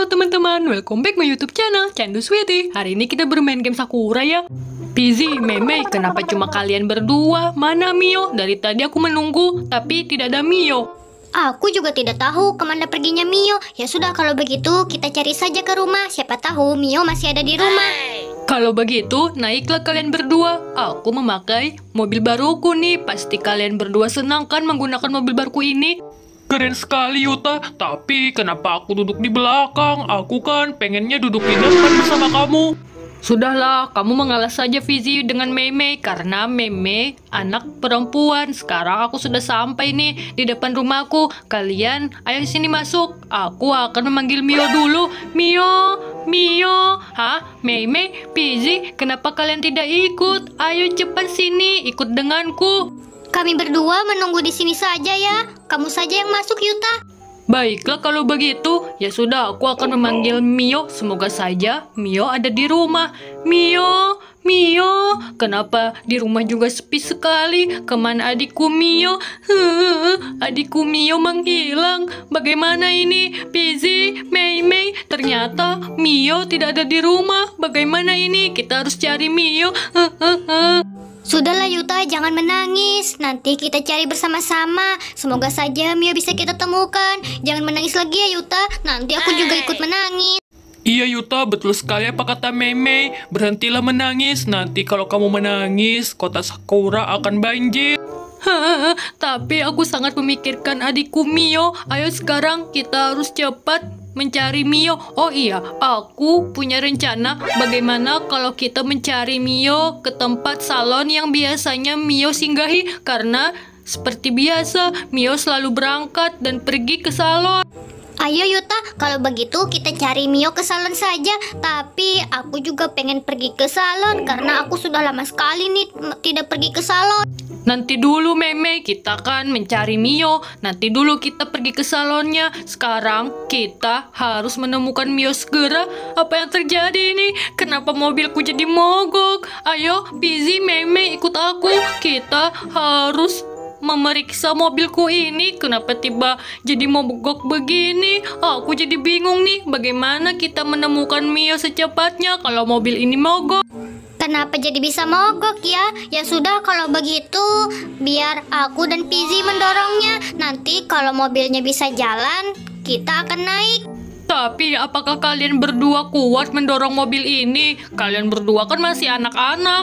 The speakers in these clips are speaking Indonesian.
Halo teman-teman, welcome back my YouTube channel Candu Sweetie. Hari ini kita bermain game Sakura ya. Pizzy, Meme, kenapa cuma kalian berdua? Mana Mio? Dari tadi aku menunggu, tapi tidak ada Mio. Aku juga tidak tahu kemana perginya Mio. Ya sudah kalau begitu kita cari saja ke rumah. Siapa tahu Mio masih ada di rumah. Kalau begitu, naiklah kalian berdua. Aku memakai mobil baruku nih. Pasti kalian berdua senang kan menggunakan mobil baruku ini? Keren sekali Yuta, tapi kenapa aku duduk di belakang? Aku kan pengennya duduk di depan bersama kamu. Sudahlah, kamu mengalah saja Fizi dengan Meme karena Meme anak perempuan. Sekarang aku sudah sampai nih di depan rumahku. Kalian ayo sini masuk. Aku akan memanggil Mio dulu. Mio, Mio. Hah? Meme, Fizi, kenapa kalian tidak ikut? Ayo cepat sini, ikut denganku. Kami berdua menunggu di sini saja ya. Kamu saja yang masuk, Yuta. Baiklah kalau begitu, ya sudah aku akan memanggil Mio. Semoga saja Mio ada di rumah. Mio, Mio, kenapa di rumah juga sepi sekali? Kemana adikku Mio? adikku Mio menghilang. Bagaimana ini? Pizi, Mei Mei, ternyata Mio tidak ada di rumah. Bagaimana ini? Kita harus cari Mio. Sudahlah Yuta, jangan menangis. Nanti kita cari bersama-sama. Semoga saja Mio bisa kita temukan. Jangan menangis lagi ya Yuta, nanti aku juga ikut menangis. Iya Yuta, betul sekali apa kata Meimei. Berhentilah menangis, nanti kalau kamu menangis, kota Sakura akan banjir. Tapi aku sangat memikirkan adikku Mio. Ayo sekarang kita harus cepat Mencari Mio. Oh iya, aku punya rencana bagaimana kalau kita mencari Mio ke tempat salon yang biasanya Mio singgahi karena seperti biasa Mio selalu berangkat dan pergi ke salon. Ayo Yuta, kalau begitu kita cari Mio ke salon saja. Tapi aku juga pengen pergi ke salon karena aku sudah lama sekali nih tidak pergi ke salon. Nanti dulu Meme, kita kan mencari Mio. Nanti dulu kita pergi ke salonnya. Sekarang kita harus menemukan Mio segera. Apa yang terjadi ini? Kenapa mobilku jadi mogok? Ayo, Busy Meme ikut aku. Kita harus memeriksa mobilku ini kenapa tiba jadi mogok begini oh, aku jadi bingung nih bagaimana kita menemukan Mio secepatnya kalau mobil ini mogok Kenapa jadi bisa mogok ya? Ya sudah kalau begitu biar aku dan Pizi mendorongnya. Nanti kalau mobilnya bisa jalan, kita akan naik. Tapi apakah kalian berdua kuat mendorong mobil ini? Kalian berdua kan masih anak-anak.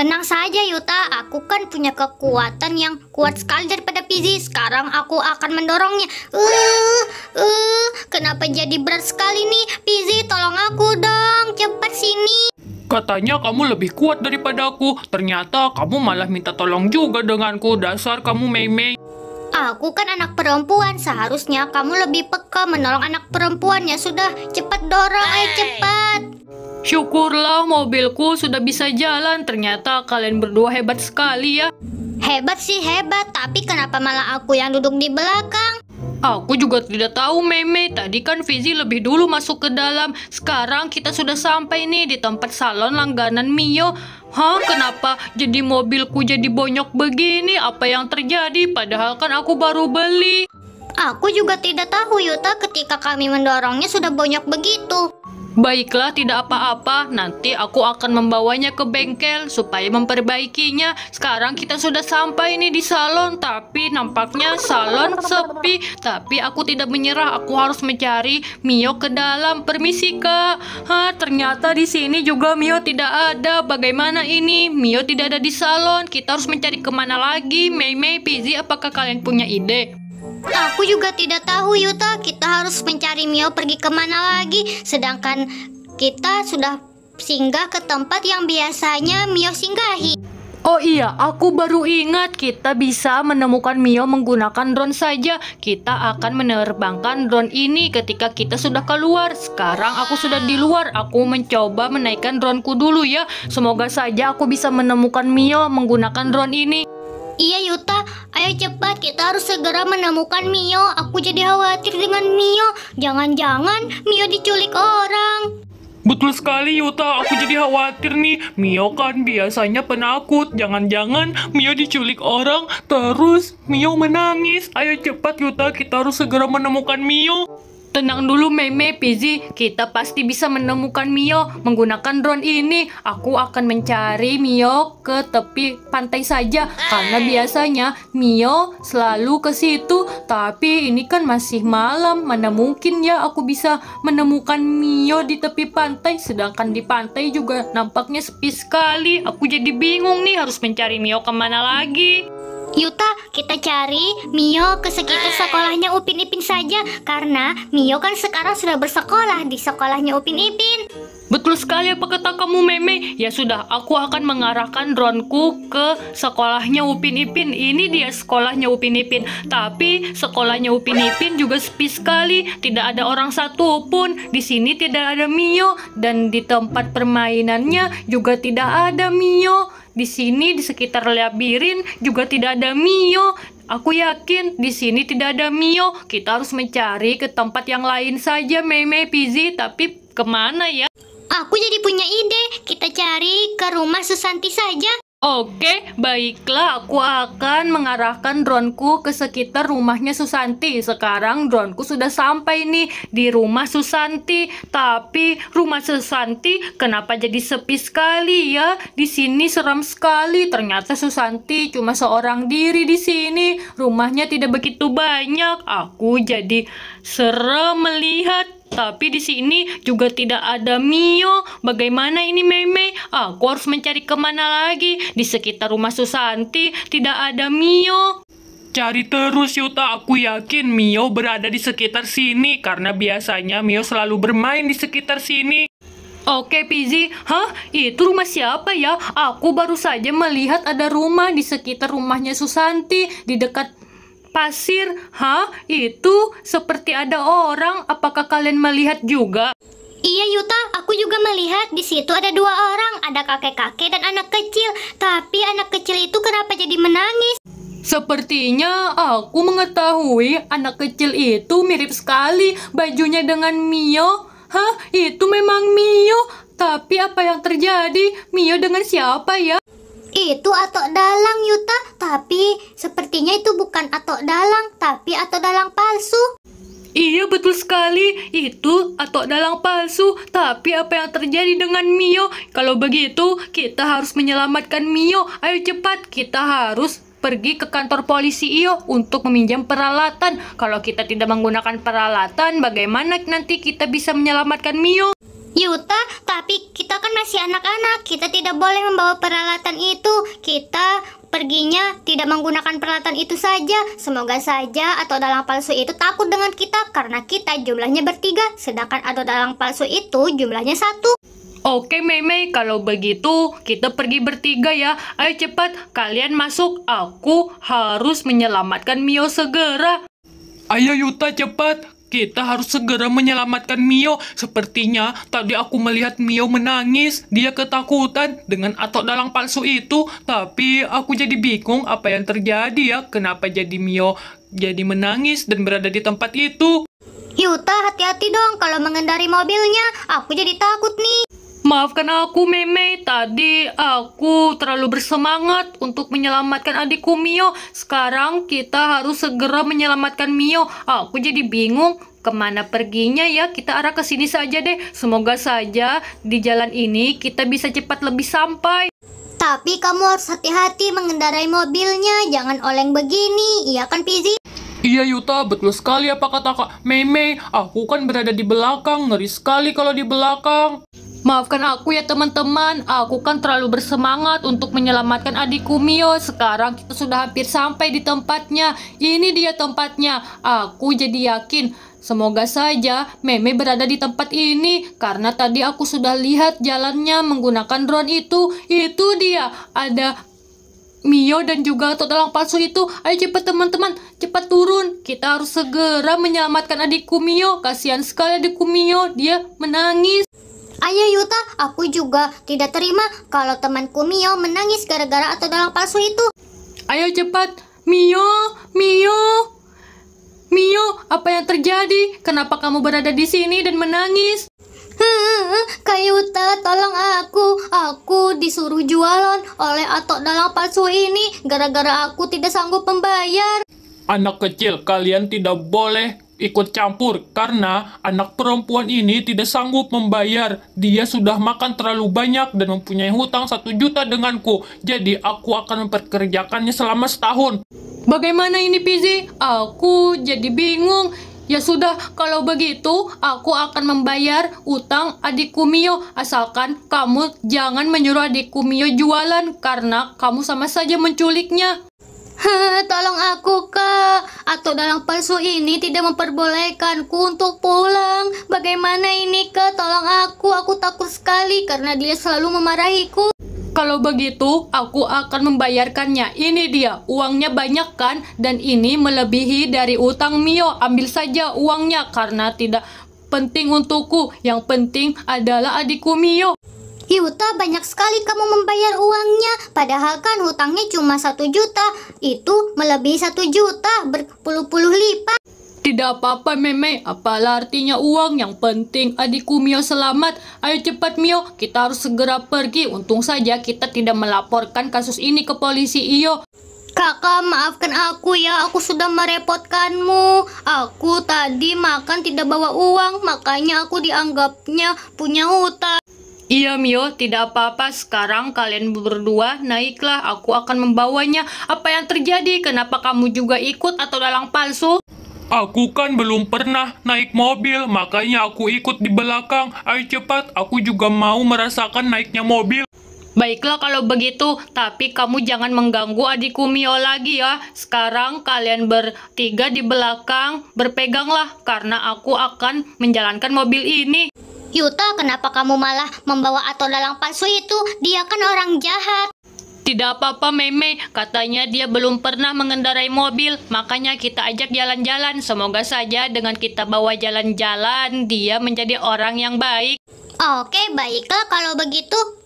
Tenang saja Yuta, aku kan punya kekuatan yang kuat sekali daripada Pizzy. Sekarang aku akan mendorongnya. Uh, uh, kenapa jadi berat sekali nih? Pizzy, tolong aku dong, cepat sini. Katanya kamu lebih kuat daripada aku. Ternyata kamu malah minta tolong juga denganku. Dasar kamu Meimei. Aku kan anak perempuan, seharusnya kamu lebih peka menolong anak perempuan ya sudah. Cepat dorong, ayo cepat. Syukurlah mobilku sudah bisa jalan. Ternyata kalian berdua hebat sekali ya. Hebat sih hebat, tapi kenapa malah aku yang duduk di belakang? Aku juga tidak tahu, Meme. Tadi kan Fizi lebih dulu masuk ke dalam. Sekarang kita sudah sampai nih di tempat salon langganan Mio. Hah, kenapa jadi mobilku jadi bonyok begini? Apa yang terjadi? Padahal kan aku baru beli. Aku juga tidak tahu, Yuta. Ketika kami mendorongnya sudah bonyok begitu. Baiklah, tidak apa-apa. Nanti aku akan membawanya ke bengkel supaya memperbaikinya. Sekarang kita sudah sampai nih di salon, tapi nampaknya salon sepi. Tapi aku tidak menyerah, aku harus mencari Mio ke dalam. Permisi, Kak. Ha, ternyata di sini juga Mio tidak ada. Bagaimana ini? Mio tidak ada di salon. Kita harus mencari kemana lagi? Mei Mei, Pizzy, apakah kalian punya ide? Aku juga tidak tahu Yuta, kita harus mencari Mio pergi kemana lagi Sedangkan kita sudah singgah ke tempat yang biasanya Mio singgahi Oh iya, aku baru ingat kita bisa menemukan Mio menggunakan drone saja. Kita akan menerbangkan drone ini ketika kita sudah keluar. Sekarang aku sudah di luar, aku mencoba menaikkan droneku dulu ya. Semoga saja aku bisa menemukan Mio menggunakan drone ini. Iya Yuta, Ayo cepat, kita harus segera menemukan Mio. Aku jadi khawatir dengan Mio. Jangan-jangan Mio diculik orang. Betul sekali Yuta, aku jadi khawatir nih. Mio kan biasanya penakut. Jangan-jangan Mio diculik orang, terus Mio menangis. Ayo cepat Yuta, kita harus segera menemukan Mio. Tenang dulu Meme, Pizzy, kita pasti bisa menemukan Mio menggunakan drone ini. Aku akan mencari Mio ke tepi pantai saja karena biasanya Mio selalu ke situ. Tapi ini kan masih malam, mana mungkin ya aku bisa menemukan Mio di tepi pantai sedangkan di pantai juga nampaknya sepi sekali. Aku jadi bingung nih harus mencari Mio kemana lagi. Yuta, kita cari Mio ke sekitar eh. sekolahnya Upin Ipin saja karena Mio kan sekarang sudah bersekolah di sekolahnya Upin Ipin. Betul sekali apa kata kamu Meme? Ya sudah, aku akan mengarahkan dronku ke sekolahnya Upin Ipin. Ini dia sekolahnya Upin Ipin. Tapi sekolahnya Upin Ipin juga sepi sekali. Tidak ada orang satu pun. Di sini tidak ada Mio dan di tempat permainannya juga tidak ada Mio. Di sini di sekitar labirin juga tidak ada Mio. Aku yakin di sini tidak ada Mio. Kita harus mencari ke tempat yang lain saja, Meme Pizi. Tapi kemana ya? Aku jadi punya ide. Kita cari ke rumah Susanti saja. Oke, baiklah aku akan mengarahkan droneku ke sekitar rumahnya Susanti. Sekarang droneku sudah sampai nih di rumah Susanti. Tapi rumah Susanti kenapa jadi sepi sekali ya? Di sini seram sekali. Ternyata Susanti cuma seorang diri di sini. Rumahnya tidak begitu banyak. Aku jadi serem melihat tapi di sini juga tidak ada Mio. Bagaimana ini Mei Mei? Aku harus mencari kemana lagi? Di sekitar rumah Susanti tidak ada Mio. Cari terus Yuta, aku yakin Mio berada di sekitar sini karena biasanya Mio selalu bermain di sekitar sini. Oke, Pizi. Hah? Itu rumah siapa ya? Aku baru saja melihat ada rumah di sekitar rumahnya Susanti, di dekat Pasir, hah? Itu seperti ada orang. Apakah kalian melihat juga? Iya Yuta, aku juga melihat di situ ada dua orang, ada kakek-kakek dan anak kecil. Tapi anak kecil itu kenapa jadi menangis? Sepertinya aku mengetahui anak kecil itu mirip sekali bajunya dengan Mio. Hah, itu memang Mio. Tapi apa yang terjadi? Mio dengan siapa ya? Itu atau dalang Yuta, tapi sepertinya itu bukan atau dalang, tapi atau dalang palsu. Iya betul sekali, itu atau dalang palsu. Tapi apa yang terjadi dengan Mio? Kalau begitu, kita harus menyelamatkan Mio. Ayo cepat, kita harus pergi ke kantor polisi Iyo untuk meminjam peralatan. Kalau kita tidak menggunakan peralatan, bagaimana nanti kita bisa menyelamatkan Mio? Yuta, tapi kita kan masih anak-anak. Kita tidak boleh membawa peralatan itu. Kita perginya tidak menggunakan peralatan itu saja. Semoga saja atau dalang palsu itu takut dengan kita karena kita jumlahnya bertiga, sedangkan atau dalang palsu itu jumlahnya satu. Oke Mei kalau begitu kita pergi bertiga ya. Ayo cepat, kalian masuk. Aku harus menyelamatkan Mio segera. Ayo Yuta cepat, kita harus segera menyelamatkan Mio. Sepertinya tadi aku melihat Mio menangis. Dia ketakutan dengan atok dalang palsu itu. Tapi aku jadi bingung apa yang terjadi ya. Kenapa jadi Mio jadi menangis dan berada di tempat itu? Yuta, hati-hati dong kalau mengendari mobilnya. Aku jadi takut nih. Maafkan aku, Meme. Tadi aku terlalu bersemangat untuk menyelamatkan adikku Mio. Sekarang kita harus segera menyelamatkan Mio. Aku jadi bingung kemana perginya ya. Kita arah ke sini saja deh. Semoga saja di jalan ini kita bisa cepat lebih sampai. Tapi kamu harus hati-hati mengendarai mobilnya. Jangan oleng begini. Iya kan, Pizzi? Iya Yuta, betul sekali apa kata Kak Meme. Aku kan berada di belakang, ngeri sekali kalau di belakang. Maafkan aku ya teman-teman, aku kan terlalu bersemangat untuk menyelamatkan adikku Mio. Sekarang kita sudah hampir sampai di tempatnya. Ini dia tempatnya. Aku jadi yakin. Semoga saja Meme berada di tempat ini karena tadi aku sudah lihat jalannya menggunakan drone itu. Itu dia. Ada Mio dan juga tulang palsu itu, ayo cepat teman-teman, cepat turun. Kita harus segera menyelamatkan adikku Mio. Kasihan sekali adikku Mio, dia menangis. Ayah Yuta, aku juga tidak terima kalau temanku Mio menangis gara-gara atau dalang palsu itu. Ayo cepat, Mio, Mio. Mio, apa yang terjadi? Kenapa kamu berada di sini dan menangis? Hmm, Kayuta, tolong aku. Aku disuruh jualan oleh atok dalang palsu ini gara-gara aku tidak sanggup membayar. Anak kecil, kalian tidak boleh ikut campur karena anak perempuan ini tidak sanggup membayar. Dia sudah makan terlalu banyak dan mempunyai hutang satu juta denganku. Jadi aku akan memperkerjakannya selama setahun. Bagaimana ini Pizi? Aku jadi bingung. Ya sudah, kalau begitu aku akan membayar utang adikku Mio asalkan kamu jangan menyuruh adikku Mio jualan karena kamu sama saja menculiknya. Tolong aku kak, atau dalam palsu ini tidak memperbolehkanku untuk pulang. Bagaimana ini kak? Tolong aku, aku takut sekali karena dia selalu memarahiku. Kalau begitu, aku akan membayarkannya. Ini dia, uangnya banyak kan? Dan ini melebihi dari utang Mio. Ambil saja uangnya karena tidak penting untukku. Yang penting adalah adikku Mio. Yuta banyak sekali kamu membayar uangnya Padahal kan hutangnya cuma satu juta Itu melebihi satu juta berpuluh-puluh lipat tidak apa-apa Meme, apalah artinya uang yang penting adikku Mio selamat. Ayo cepat Mio, kita harus segera pergi. Untung saja kita tidak melaporkan kasus ini ke polisi Iyo. Kakak, maafkan aku ya, aku sudah merepotkanmu. Aku tadi makan tidak bawa uang, makanya aku dianggapnya punya hutang. Iya Mio, tidak apa-apa. Sekarang kalian berdua naiklah. Aku akan membawanya. Apa yang terjadi? Kenapa kamu juga ikut atau dalang palsu? Aku kan belum pernah naik mobil, makanya aku ikut di belakang. Ayo cepat, aku juga mau merasakan naiknya mobil. Baiklah kalau begitu, tapi kamu jangan mengganggu adikku Mio lagi ya. Sekarang kalian bertiga di belakang, berpeganglah karena aku akan menjalankan mobil ini. Yuta, kenapa kamu malah membawa atau lalang palsu itu? Dia kan orang jahat. Tidak apa-apa, Meme. Katanya dia belum pernah mengendarai mobil, makanya kita ajak jalan-jalan. Semoga saja dengan kita bawa jalan-jalan, dia menjadi orang yang baik. Oke, baiklah kalau begitu.